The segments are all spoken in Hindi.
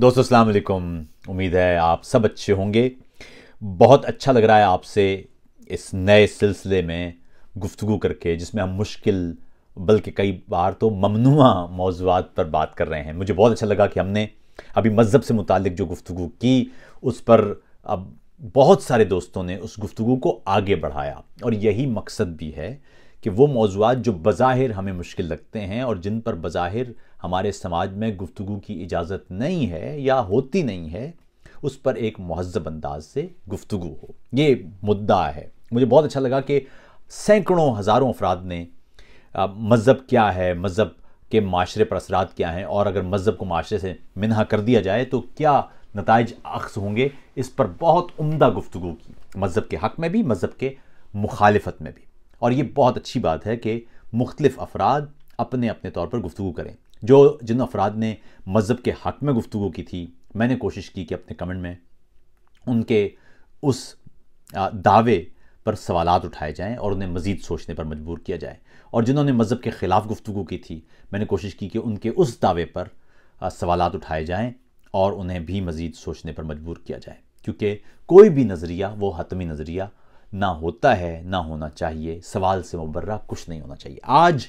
दोस्तों अस्सलाम वालेकुम उम्मीद है आप सब अच्छे होंगे बहुत अच्छा लग रहा है आपसे इस नए सिलसिले में गुफ्तु करके जिसमें हम मुश्किल बल्कि कई बार तो ममनुआ मौजूद पर बात कर रहे हैं मुझे बहुत अच्छा लगा कि हमने अभी मज़हब से मुतल जो गुफ्तु की उस पर अब बहुत सारे दोस्तों ने उस गुफ्तु को आगे बढ़ाया और यही मकसद भी है कि वो मौजूद जो बज़ाहिर हमें मुश्किल लगते हैं और जिन पर बज़ाहिर हमारे समाज में गुफ्तु की इजाज़त नहीं है या होती नहीं है उस पर एक महजब अंदाज से गुफ्तु हो ये मुद्दा है मुझे बहुत अच्छा लगा कि सैकड़ों हज़ारों अफराद ने मज़हब क्या है मज़हब के माशरे पर असरात क्या हैं और अगर मज़हब को माशरे से मिनहा कर दिया जाए तो क्या नतज अक्स होंगे इस पर बहुत उम्दा गुफ्तु की मज़हब के हक़ में भी मज़हब के मुखालफत में भी और ये बहुत अच्छी बात है कि मुख्तलिफ अफराद अपने अपने तौर पर गुफ्तु करें जो जिन अफराद ने मज़हब के हक़ में गुफ्तु की थी मैंने कोशिश की कि अपने कमेंट में उनके उस दावे पर सवाल उठाए जाएँ और उन्हें मज़ीद सोचने पर मजबूर किया जाए और जिन्होंने मज़हब के ख़िलाफ़ गुफ्तु की थी मैंने कोशिश की कि उनके उस दावे पर सवाल उठाए जाएँ और उन्हें भी मज़ीद सोचने पर मजबूर किया जाए क्योंकि कोई भी नज़रिया वो हतमी नज़रिया ना होता है ना होना चाहिए सवाल से मुबर्रा कुछ नहीं होना चाहिए आज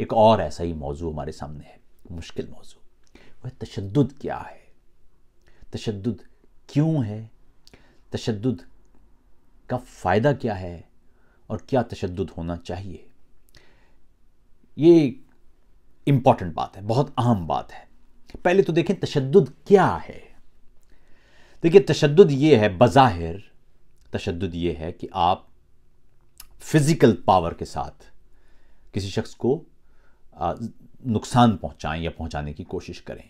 एक और ऐसा ही मौजू हमारे सामने है मुश्किल मौजू वह तशद क्या है तशद क्यों है तशद का फ़ायदा क्या है और क्या तशद होना चाहिए ये इम्पॉर्टेंट बात है बहुत अहम बात है पहले तो देखें तशद क्या है देखिए तशद ये है बज़ाहिर तशद ये है कि आप फिज़िकल पावर के साथ किसी शख्स को नुकसान पहुंचाएं या पहुंचाने की कोशिश करें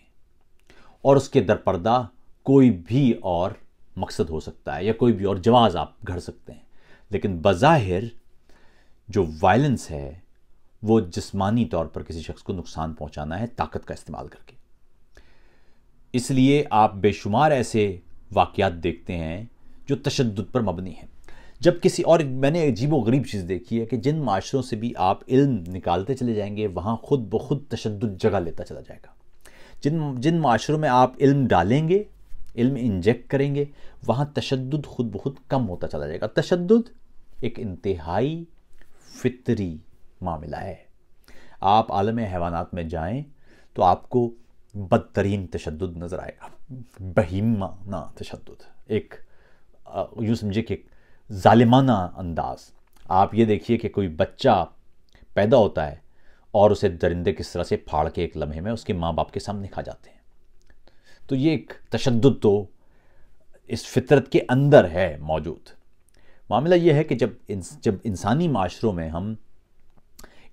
और उसके दरपर्दा कोई भी और मकसद हो सकता है या कोई भी और जवाब आप घड़ सकते हैं लेकिन बज़ाहिर जो वायलेंस है वो जिस्मानी तौर पर किसी शख्स को नुकसान पहुंचाना है ताकत का इस्तेमाल करके इसलिए आप बेशुमार ऐसे वाक़ात देखते हैं जो तशद पर मबनी हैं जब किसी और मैंने अजीबो गरीब चीज़ देखी है कि जिन माशरों से भी आप इल्म निकालते चले जाएंगे वहाँ खुद ब खुद तशद जगह लेता चला जाएगा जिन जिन माशरों में आप इल्म डालेंगे इल्म इंजेक्ट करेंगे वहाँ तशद खुद ब खुद कम होता चला जाएगा तशद एक इंतहाई फितरी मामला है आप आलम हैवानात में जाएं तो आपको बदतरीन तशद नज़र आएगा ना तशद एक यूँ समझिए कि ालिमाना अंदाज आप ये देखिए कि कोई बच्चा पैदा होता है और उसे दरिंदे किस तरह से फाड़ के एक लम्हे में उसके माँ बाप के सामने खा जाते हैं तो ये एक तशद तो इस फितरत के अंदर है मौजूद मामला यह है कि जब इन, जब इंसानी माशरों में हम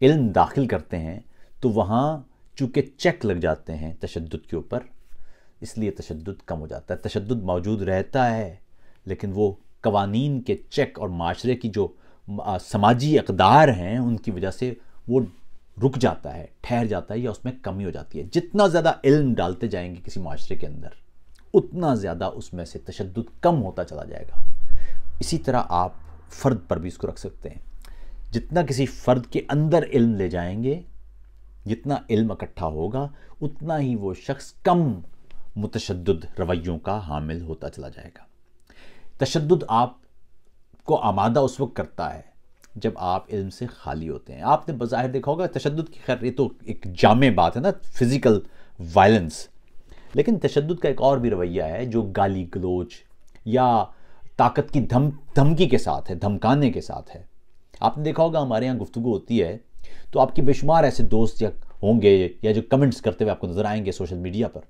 इल्म दाखिल करते हैं तो वहाँ चूँकि चेक लग जाते हैं तशद के ऊपर इसलिए तशद कम हो जाता है तशद मौजूद रहता है लेकिन वो कवानीन के चेक और माशरे की जो समाजी अकदार हैं उनकी वजह से वो रुक जाता है ठहर जाता है या उसमें कमी हो जाती है जितना ज़्यादा इल्म डालते जाएंगे किसी माशरे के अंदर उतना ज़्यादा उसमें से तशद कम होता चला जाएगा इसी तरह आप फ़र्द पर भी इसको रख सकते हैं जितना किसी फ़र्द के अंदर इल्म ले जाएंगे जितना इल्म इकट्ठा होगा उतना ही वो शख्स कम मुतशद रवैयों का हामिल होता चला जाएगा तशद आप को आमादा उस वक्त करता है जब आप इल्म से खाली होते हैं आपने बज़ाहिर देखा होगा तशद की खैर ये तो एक जाम बात है ना फिज़िकल वायलेंस लेकिन तशद का एक और भी रवैया है जो गाली गलोच या ताकत की धम धमकी के साथ है धमकाने के साथ है आपने देखा होगा हमारे यहाँ गुफ्तु होती है तो आपके बेशुमार ऐसे दोस्त या होंगे या जो कमेंट्स करते हुए आपको नज़र आएंगे सोशल मीडिया पर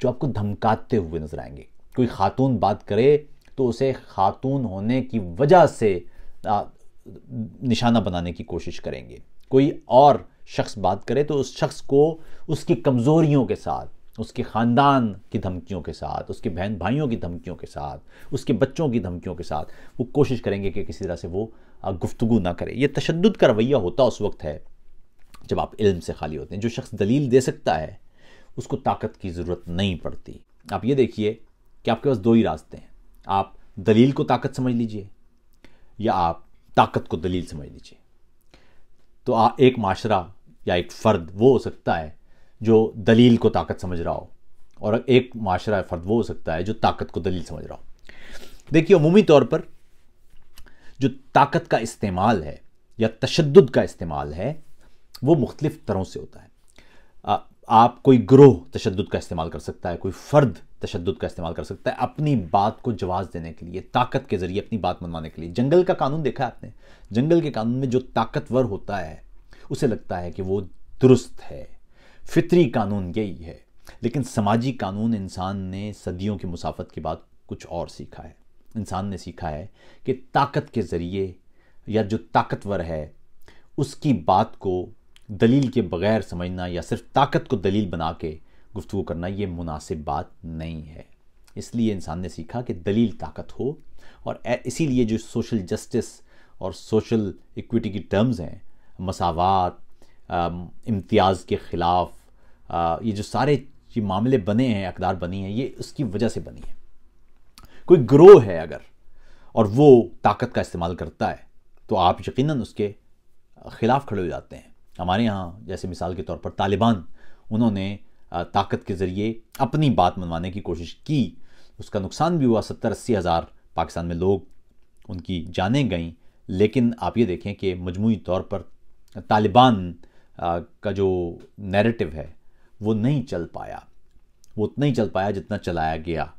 जो आपको धमकाते हुए नज़र आएंगे कोई खातून बात करे तो उसे खातून होने की वजह से आ, निशाना बनाने की कोशिश करेंगे कोई और शख्स बात करे तो उस शख्स को उसकी कमज़ोरियों के साथ उसके ख़ानदान की धमकियों के साथ उसके बहन भाइयों की धमकियों के साथ उसके बच्चों की धमकियों के साथ वो कोशिश करेंगे कि किसी तरह से वो गुफ्तु ना करे ये तशद का रवैया होता उस वक्त है जब आप इल्म से खाली होते हैं जो शख्स दलील दे सकता है उसको ताकत की ज़रूरत नहीं पड़ती आप ये देखिए कि आपके पास दो ही रास्ते हैं आप दलील को ताकत समझ लीजिए या आप ताकत को दलील समझ लीजिए तो आ, एक माशरा या एक फ़र्द वो हो सकता है जो दलील को ताकत समझ रहा हो और एक माशरा फ़र्द वो हो सकता है जो ताकत को दलील समझ रहा हो देखिए अमूमी तौर पर जो ताकत का इस्तेमाल है या तशद का इस्तेमाल है वो मुख्तलिफ तरहों से होता है आ, आप कोई ग्रोह तशद का इस्तेमाल कर सकता है कोई फ़र्द तशद का इस्तेमाल कर सकता है अपनी बात को जवाब देने के लिए ताकत के ज़रिए अपनी बात मनवाने के लिए जंगल का कानून देखा आपने जंगल के कानून में जो ताकतवर होता है उसे लगता है कि वो दुरुस्त है फितरी कानून यही है लेकिन समाजी कानून इंसान ने सदियों की मुसाफत के बाद कुछ और सीखा है इंसान ने सीखा है कि ताकत के ज़रिए या जो ताकतवर है उसकी बात को दलील के बगैर समझना या सिर्फ ताकत को दलील बना के गुफ्तु करना ये मुनासिब बात नहीं है इसलिए इंसान ने सीखा कि दलील ताकत हो और इसीलिए जो सोशल जस्टिस और सोशल इक्विटी की टर्म्स हैं मसावत इम्तियाज़ के ख़िलाफ़ ये जो सारे ये मामले बने हैं अकदार बनी हैं ये उसकी वजह से बनी है कोई ग्रोह है अगर और वो ताकत का इस्तेमाल करता है तो आप यकीन उसके ख़िलाफ़ खड़े हो जाते हैं हमारे यहाँ जैसे मिसाल के तौर पर तालिबान उन्होंने ताकत के ज़रिए अपनी बात मनवाने की कोशिश की उसका नुकसान भी हुआ सत्तर अस्सी हज़ार पाकिस्तान में लोग उनकी जानें गईं लेकिन आप ये देखें कि मजमू तौर पर तालिबान का जो नैरेटिव है वो नहीं चल पाया वो उतना ही चल पाया जितना चलाया गया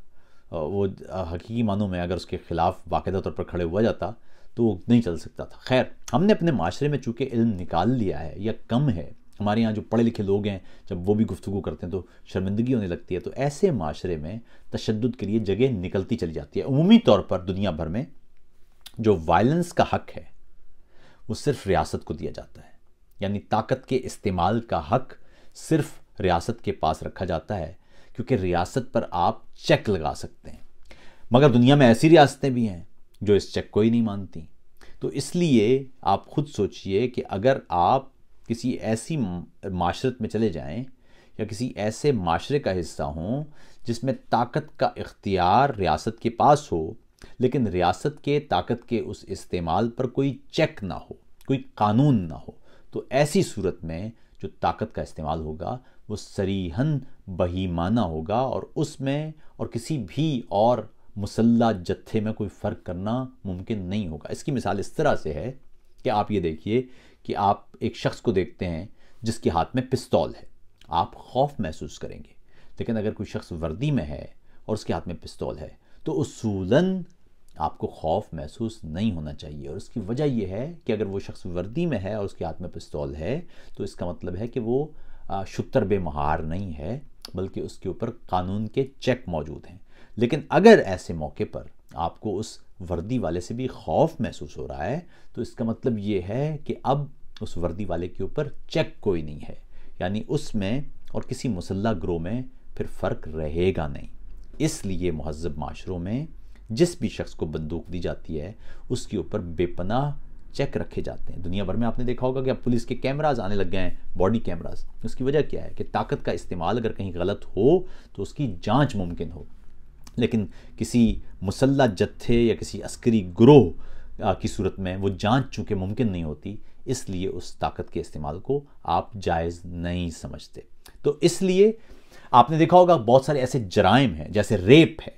वो हकीकी मानों में अगर उसके ख़िलाफ़ बाकायदा तौर पर खड़े हुआ जाता तो वो नहीं चल सकता था खैर हमने अपने माशरे में चूँकि इल्म निकाल लिया है या कम है हमारे यहाँ जो पढ़े लिखे लोग हैं जब वो भी गुफ्तु करते हैं तो शर्मिंदगी होने लगती है तो ऐसे माशरे में तशद के लिए जगह निकलती चली जाती है अमूमी तौर पर दुनिया भर में जो वायलेंस का हक है वो सिर्फ रियासत को दिया जाता है यानी ताकत के इस्तेमाल का हक सिर्फ रियासत के पास रखा जाता है क्योंकि रियासत पर आप चेक लगा सकते हैं मगर दुनिया में ऐसी रियासतें भी हैं जो इस चेक को ही नहीं मानती तो इसलिए आप खुद सोचिए कि अगर आप किसी ऐसी माशरत में चले जाएं या किसी ऐसे माशरे का हिस्सा हों जिसमें ताकत का इख्तियार रियासत के पास हो लेकिन रियासत के ताकत के उस इस्तेमाल पर कोई चेक ना हो कोई कानून ना हो तो ऐसी सूरत में जो ताकत का इस्तेमाल होगा वो सरीहन बहीमाना होगा और उसमें और किसी भी और मुसल्ला जत्थे में कोई फ़र्क करना मुमकिन नहीं होगा इसकी मिसाल इस तरह से है कि आप ये देखिए कि आप एक शख्स को देखते हैं जिसके हाथ में पिस्तौल है आप खौफ महसूस करेंगे लेकिन अगर कोई शख्स वर्दी में है और उसके हाथ में पिस्तौल है तो उसूलन आपको खौफ महसूस नहीं होना चाहिए और उसकी वजह यह है कि अगर वो शख्स वर्दी में है और उसके हाथ में पिस्तौल है तो इसका मतलब है कि वो शुतर बेमहार नहीं है बल्कि उसके ऊपर कानून के चेक मौजूद हैं लेकिन अगर ऐसे मौके पर आपको उस वर्दी वाले से भी खौफ महसूस हो रहा है तो इसका मतलब ये है कि अब उस वर्दी वाले के ऊपर चेक कोई नहीं है यानी उसमें और किसी मुसल्ला ग्रोह में फिर फ़र्क रहेगा नहीं इसलिए महजब माशरों में जिस भी शख्स को बंदूक दी जाती है उसके ऊपर बेपनाह चेक रखे जाते हैं दुनिया भर में आपने देखा होगा कि अब पुलिस के कैमराज आने लग गए हैं बॉडी कैमराज उसकी वजह क्या है कि ताकत का इस्तेमाल अगर कहीं गलत हो तो उसकी जांच मुमकिन हो लेकिन किसी मुसल्ला जत्थे या किसी अस्करी ग्रोह की सूरत में वो जांच चूँकि मुमकिन नहीं होती इसलिए उस ताकत के इस्तेमाल को आप जायज़ नहीं समझते तो इसलिए आपने देखा होगा बहुत सारे ऐसे जराइम हैं जैसे रेप है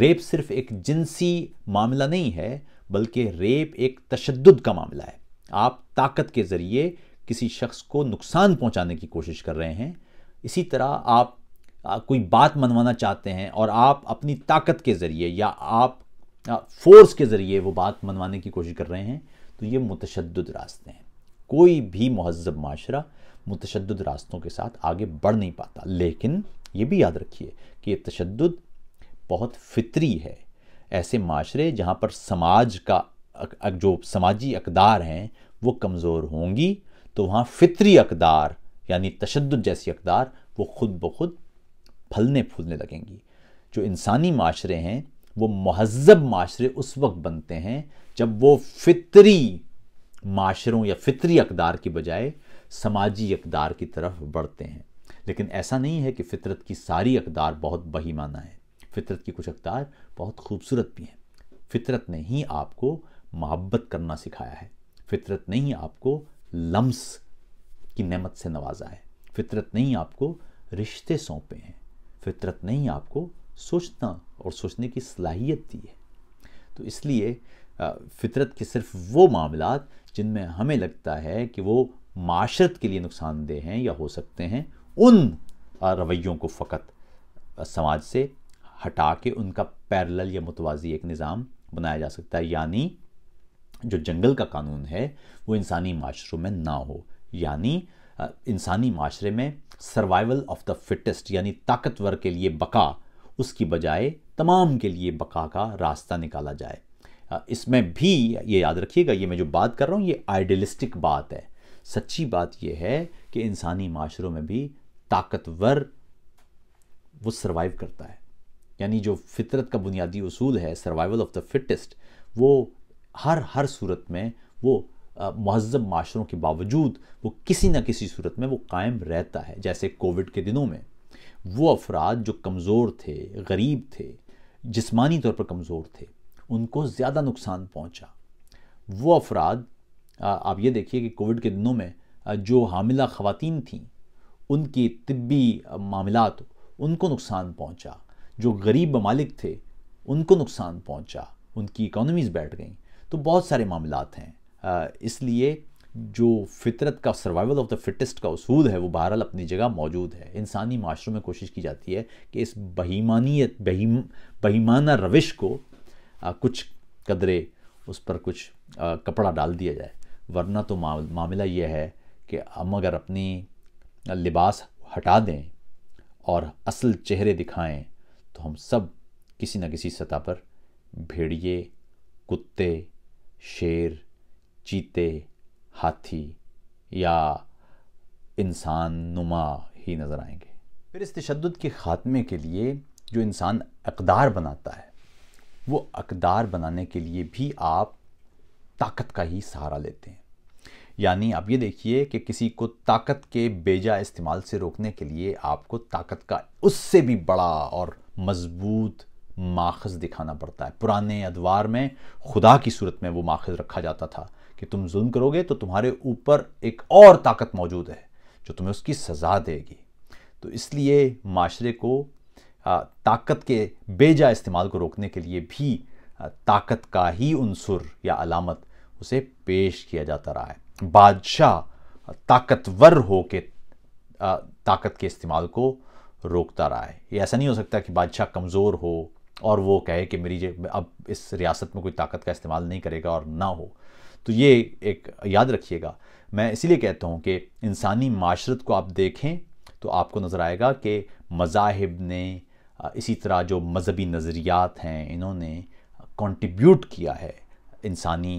रेप सिर्फ एक जिनसी मामला नहीं है बल्कि रेप एक तशद का मामला है आप ताकत के ज़रिए किसी शख्स को नुकसान पहुंचाने की कोशिश कर रहे हैं इसी तरह आप कोई बात मनवाना चाहते हैं और आप अपनी ताकत के ज़रिए या आप फोर्स के ज़रिए वो बात मनवाने की कोशिश कर रहे हैं तो ये मुतशद रास्ते हैं कोई भी महजब माशरा मुतशद रास्तों के साथ आगे बढ़ नहीं पाता लेकिन ये भी याद रखिए कि ये तशद बहुत फितरी है ऐसे माशरे जहाँ पर समाज का जो समाजी अकदार हैं वो कमज़ोर होंगी तो वहाँ फितरी अकदार यानी तशद जैसी अकदार वो खुद ब खुद फलने फूलने लगेंगी जो इंसानी माशरे हैं वो महजब माशरे उस वक्त बनते हैं जब वो फितरी माशरों या फितरी अकदार की बजाय समाजी अकदार की तरफ बढ़ते हैं लेकिन ऐसा नहीं है कि फितरत की सारी अकदार बहुत बहीमाना है फितरत की कुछ अकदार बहुत खूबसूरत भी हैं फितरत ने ही आपको मोहब्बत करना सिखाया है फितरत ने ही आपको लम्स की नेमत से नवाजा है फितरत ने ही आपको रिश्ते सौंपे हैं फितरत ने ही आपको सोचना और सोचने की सलाहियत दी है तो इसलिए फितरत के सिर्फ वो मामला जिनमें हमें लगता है कि वो माशरत के लिए नुकसानदेह हैं या हो सकते हैं उन रवैयों को फ़कत समाज से हटा के उनका पैरल या मुतवाजी एक निज़ाम बनाया जा सकता है यानी जो जंगल का कानून है वो इंसानी माशरों में ना हो यानी इंसानी माशरे में सर्वाइवल ऑफ द फिटेस्ट यानी ताकतवर के लिए बका उसकी बजाय तमाम के लिए बका का रास्ता निकाला जाए इसमें भी ये याद रखिएगा ये मैं जो बात कर रहा हूँ ये आइडियलिस्टिक बात है सच्ची बात यह है कि इंसानी माशरों में भी ताकतवर वो सर्वाइव करता है यानी जो फितरत का बुनियादी असूल है सर्वाइवल ऑफ द फिटेस्ट वो हर हर सूरत में वो महजब माशरों के बावजूद वो किसी न किसी सूरत में वो कायम रहता है जैसे कोविड के दिनों में वो अफराद जो कमज़ोर थे गरीब थे जिसमानी तौर पर कमज़ोर थे उनको ज़्यादा नुकसान पहुँचा वो अफराद आप ये देखिए कि कोविड के दिनों में जो हामिला खातन थीं उनकी तबी मामला उनको नुकसान पहुँचा जो गरीब ममालिक थे उनको नुकसान पहुँचा उनकी इकॉनमीज़ बैठ गई तो बहुत सारे मामलात हैं इसलिए जो फितरत का सर्वाइवल ऑफ द फिटेस्ट का असूल है वो बहरहाल अपनी जगह मौजूद है इंसानी माशरों में कोशिश की जाती है कि इस बहीमानियत बहीम बहीमाना रविश को आ, कुछ कदरे उस पर कुछ आ, कपड़ा डाल दिया जाए वरना तो मामला यह है कि हम अगर अपनी लिबास हटा दें और असल चेहरे दिखाएं तो हम सब किसी न किसी सतह पर भेड़िए कुत्ते शेर चीते हाथी या इंसान नुमा ही नज़र आएंगे फिर इस तशद के ख़ात्मे के लिए जो इंसान अकदार बनाता है वो अकदार बनाने के लिए भी आप ताकत का ही सहारा लेते हैं यानी आप ये देखिए कि किसी को ताकत के बेजा इस्तेमाल से रोकने के लिए आपको ताकत का उससे भी बड़ा और मजबूत माखज़ दिखाना पड़ता है पुराने अदवार में खुदा की सूरत में वो माखज़ रखा जाता था कि तुम जुल्म करोगे तो तुम्हारे ऊपर एक और ताकत मौजूद है जो तुम्हें उसकी सज़ा देगी तो इसलिए माशरे को ताकत के बेजा इस्तेमाल को रोकने के लिए भी ताकत का ही अनसर या अलामत उसे पेश किया जाता रहा है बादशाह ताकतवर हो के ताकत के इस्तेमाल को रोकता रहा है ये ऐसा नहीं हो सकता कि बादशाह कमज़ोर हो और वो कहे कि मेरी अब इस रियासत में कोई ताकत का इस्तेमाल नहीं करेगा और ना हो तो ये एक याद रखिएगा मैं इसीलिए कहता हूँ कि इंसानी माशरत को आप देखें तो आपको नज़र आएगा कि मजाहब ने इसी तरह जो मजहबी नज़रियात हैं इन्होंने कंट्रीब्यूट किया है इंसानी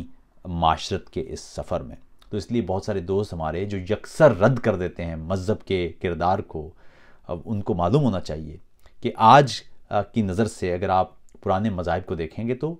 माशरत के इस सफ़र में तो इसलिए बहुत सारे दोस्त हमारे जो यकसर रद्द कर देते हैं मज़हब के किरदार को अब उनको मालूम होना चाहिए कि आज की नज़र से अगर आप पुराने मज़ाहब को देखेंगे तो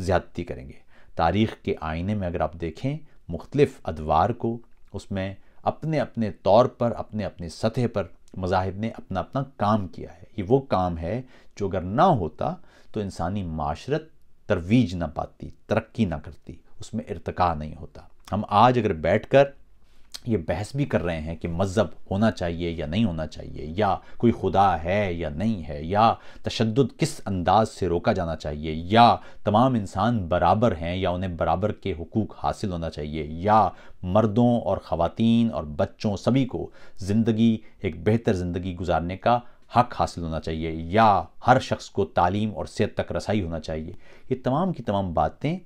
ज़्यादती करेंगे तारीख़ के आईने में अगर आप देखें मुख्तलिफ़ अदवार को उसमें अपने अपने तौर पर अपने अपने सतह पर मज़ाहिब ने अपना अपना काम किया है ये वो काम है जो अगर ना होता तो इंसानी माशरत तरवीज ना पाती तरक्की ना करती उसमें इरतका नहीं होता हम आज अगर बैठ कर ये बहस भी कर रहे हैं कि मज़हब होना चाहिए या नहीं होना चाहिए या कोई खुदा है या नहीं है या तशद किस अंदाज से रोका जाना चाहिए या तमाम इंसान बराबर हैं या उन्हें बराबर के हकूक़ हासिल होना चाहिए या मर्दों और ख़वान और बच्चों सभी को ज़िंदगी एक बेहतर ज़िंदगी गुजारने का हक हासिल होना चाहिए या हर शख्स को तालीम और सेहत तक रसाई होना चाहिए ये तमाम की तमाम बातें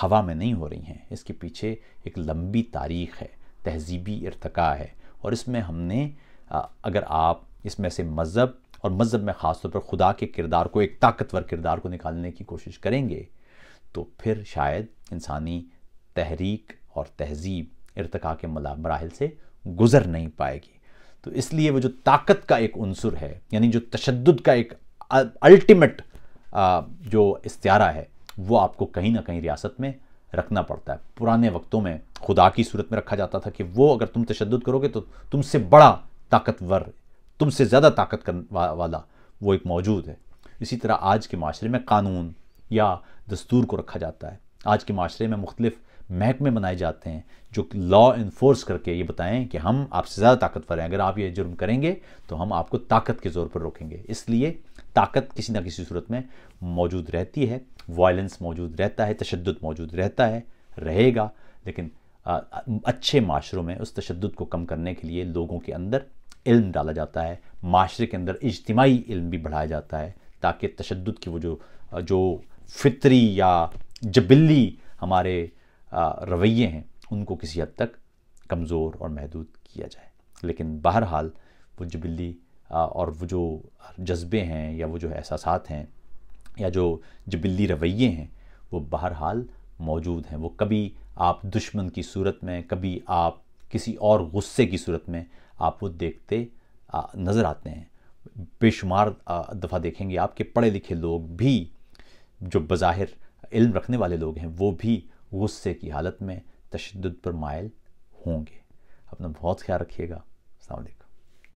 हवा में नहीं हो रही हैं इसके पीछे एक लंबी तारीख है तहजीबी इरतका है और इसमें हमने अगर आप इसमें से मज़हब और मज़हब में ख़ास तौर पर खुदा के किरदार को एक ताकतवर किरदार को निकालने की कोशिश करेंगे तो फिर शायद इंसानी तहरीक और तहजीब इरतका के मराहल से गुज़र नहीं पाएगी तो इसलिए वो जो ताकत का एक अनसर है यानी जो तशद का एक अल्टीमेट जो इस्तारा है वो आपको कहीं ना कहीं रियासत में रखना पड़ता है पुराने वक्तों में खुदा की सूरत में रखा जाता था कि वो अगर तुम तशद करोगे तो तुमसे बड़ा ताकतवर तुमसे ज़्यादा ताकत कर वा, वाला वो एक मौजूद है इसी तरह आज के माशरे में कानून या दस्तूर को रखा जाता है आज के माशरे में मुख्तलिफ महकमे बनाए जाते हैं जो लॉ इन्फोर्स करके ये बताएं कि हम आपसे ज़्यादा ताकतवर हैं अगर आप ये जुर्म करेंगे तो हम आपको ताकत के ज़ोर पर रोकेंगे इसलिए ताकत किसी ना किसी सूरत में मौजूद रहती है वायलेंस मौजूद रहता है तशद मौजूद रहता है रहेगा लेकिन अच्छे माशरों में उस तशद को कम करने के लिए लोगों के अंदर इल्म डाला जाता है माशरे के अंदर इज्तमाही इल्म भी बढ़ाया जाता है ताकि तशद की वो जो जो फितरी या जबिल्ली हमारे रवैये हैं उनको किसी हद तक कमज़ोर और महदूद किया जाए लेकिन बहरहाल वो जबिल्ली और वो जो जज्बे हैं या वो जो एहसास हैं या जो जबिल्ली रवैये हैं वो बहरहाल मौजूद हैं वो कभी आप दुश्मन की सूरत में कभी आप किसी और गुस्से की सूरत में आप वो देखते नज़र आते हैं बेशुमार दफ़ा देखेंगे आपके पढ़े लिखे लोग भी जो बज़ाहिर इल्म रखने वाले लोग हैं वो भी गुस्से की हालत में तशद पर मायल होंगे अपना बहुत ख्याल रखिएगा अलैक्